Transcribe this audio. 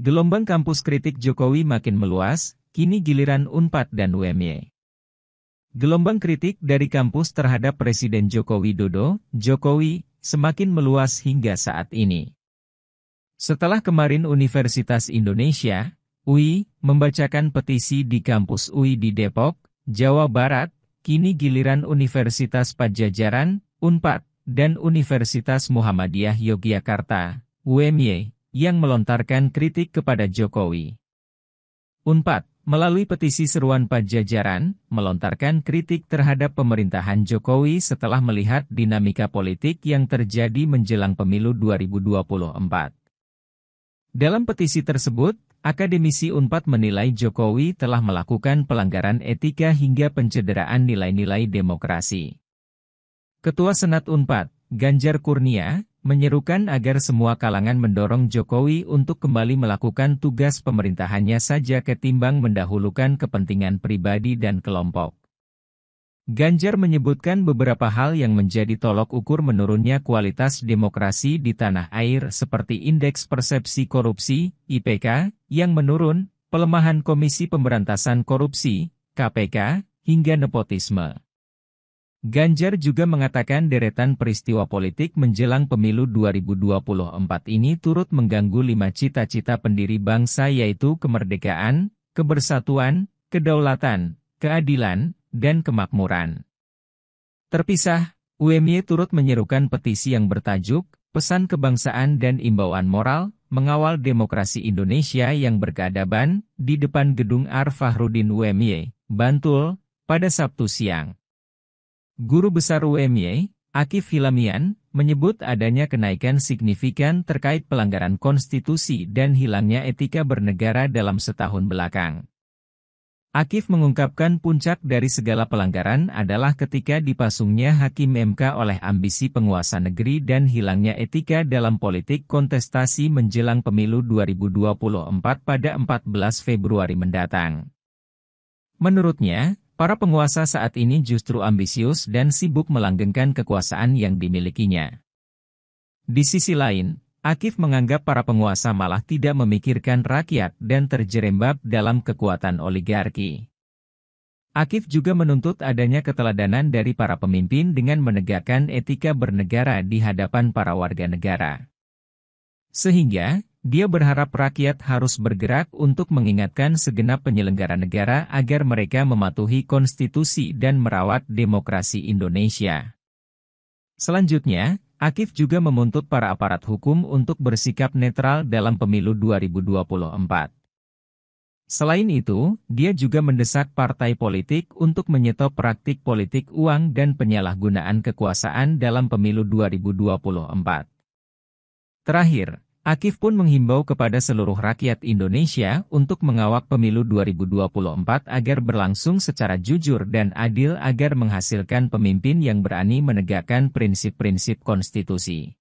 Gelombang kampus kritik Jokowi makin meluas, kini giliran UNPAD dan UMY. Gelombang kritik dari kampus terhadap Presiden Joko Widodo, Jokowi, semakin meluas hingga saat ini. Setelah kemarin Universitas Indonesia, UI, membacakan petisi di kampus UI di Depok, Jawa Barat, kini giliran Universitas Pajajaran, UNPAD, dan Universitas Muhammadiyah Yogyakarta, UMY, yang melontarkan kritik kepada Jokowi. Unpad, melalui petisi seruan Pajajaran, melontarkan kritik terhadap pemerintahan Jokowi setelah melihat dinamika politik yang terjadi menjelang pemilu 2024. Dalam petisi tersebut, akademisi Unpad menilai Jokowi telah melakukan pelanggaran etika hingga pencederaan nilai-nilai demokrasi. Ketua Senat Unpad, Ganjar Kurnia, menyerukan agar semua kalangan mendorong Jokowi untuk kembali melakukan tugas pemerintahannya saja ketimbang mendahulukan kepentingan pribadi dan kelompok. Ganjar menyebutkan beberapa hal yang menjadi tolok ukur menurunnya kualitas demokrasi di tanah air seperti indeks persepsi korupsi, IPK, yang menurun, pelemahan Komisi Pemberantasan Korupsi, KPK, hingga nepotisme. Ganjar juga mengatakan deretan peristiwa politik menjelang pemilu 2024 ini turut mengganggu lima cita-cita pendiri bangsa yaitu kemerdekaan, kebersatuan, kedaulatan, keadilan, dan kemakmuran. Terpisah, UMY turut menyerukan petisi yang bertajuk Pesan Kebangsaan dan Imbauan Moral, Mengawal Demokrasi Indonesia yang Berkeadaban, di depan Gedung Arfahrudin UMY, Bantul, pada Sabtu siang. Guru Besar UMY, Akif Hilamian, menyebut adanya kenaikan signifikan terkait pelanggaran konstitusi dan hilangnya etika bernegara dalam setahun belakang. Akif mengungkapkan puncak dari segala pelanggaran adalah ketika dipasungnya Hakim MK oleh ambisi penguasa negeri dan hilangnya etika dalam politik kontestasi menjelang pemilu 2024 pada 14 Februari mendatang. Menurutnya, Para penguasa saat ini justru ambisius dan sibuk melanggengkan kekuasaan yang dimilikinya. Di sisi lain, Akif menganggap para penguasa malah tidak memikirkan rakyat dan terjerembab dalam kekuatan oligarki. Akif juga menuntut adanya keteladanan dari para pemimpin dengan menegakkan etika bernegara di hadapan para warga negara. Sehingga, dia berharap rakyat harus bergerak untuk mengingatkan segenap penyelenggara negara agar mereka mematuhi konstitusi dan merawat demokrasi Indonesia. Selanjutnya, Akif juga memuntut para aparat hukum untuk bersikap netral dalam pemilu 2024. Selain itu, dia juga mendesak partai politik untuk menyetop praktik politik uang dan penyalahgunaan kekuasaan dalam pemilu 2024. Terakhir, Akif pun menghimbau kepada seluruh rakyat Indonesia untuk mengawak pemilu 2024 agar berlangsung secara jujur dan adil agar menghasilkan pemimpin yang berani menegakkan prinsip-prinsip konstitusi.